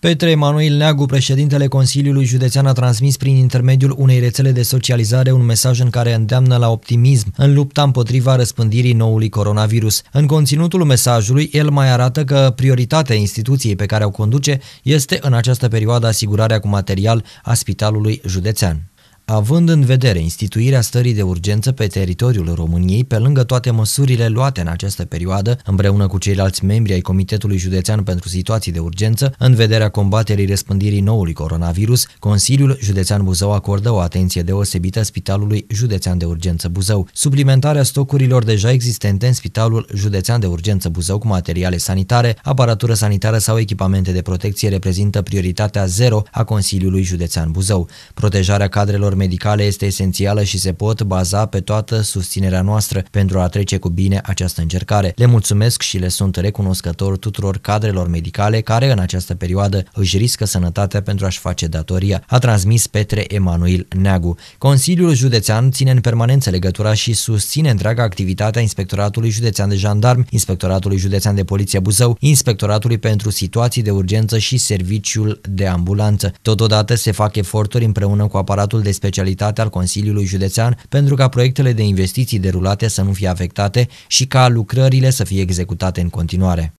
Petre Emanuel Neagu, președintele Consiliului Județean, a transmis prin intermediul unei rețele de socializare un mesaj în care îndeamnă la optimism în lupta împotriva răspândirii noului coronavirus. În conținutul mesajului, el mai arată că prioritatea instituției pe care o conduce este în această perioadă asigurarea cu material a Spitalului Județean. Având în vedere instituirea stării de urgență pe teritoriul României, pe lângă toate măsurile luate în această perioadă, împreună cu ceilalți membri ai Comitetului Județean pentru Situații de Urgență, în vederea combaterii răspândirii noului coronavirus, Consiliul Județean Buzău acordă o atenție deosebită Spitalului Județean de Urgență Buzău. Suplimentarea stocurilor deja existente în Spitalul Județean de Urgență Buzău cu materiale sanitare, aparatură sanitară sau echipamente de protecție reprezintă prioritatea zero a Consiliului Județean Buzău. Protejarea cadrelor medicale este esențială și se pot baza pe toată susținerea noastră pentru a trece cu bine această încercare. Le mulțumesc și le sunt recunoscător tuturor cadrelor medicale care în această perioadă își riscă sănătatea pentru a-și face datoria, a transmis Petre Emanuel Neagu. Consiliul Județean ține în permanență legătura și susține întreaga activitate a Inspectoratului Județean de Jandarmi, Inspectoratului Județean de Poliție Buzău, Inspectoratului pentru Situații de Urgență și Serviciul de Ambulanță. Totodată se fac eforturi împreună cu aparatul de specialitate specialitate al Consiliului Județean pentru ca proiectele de investiții derulate să nu fie afectate și ca lucrările să fie executate în continuare.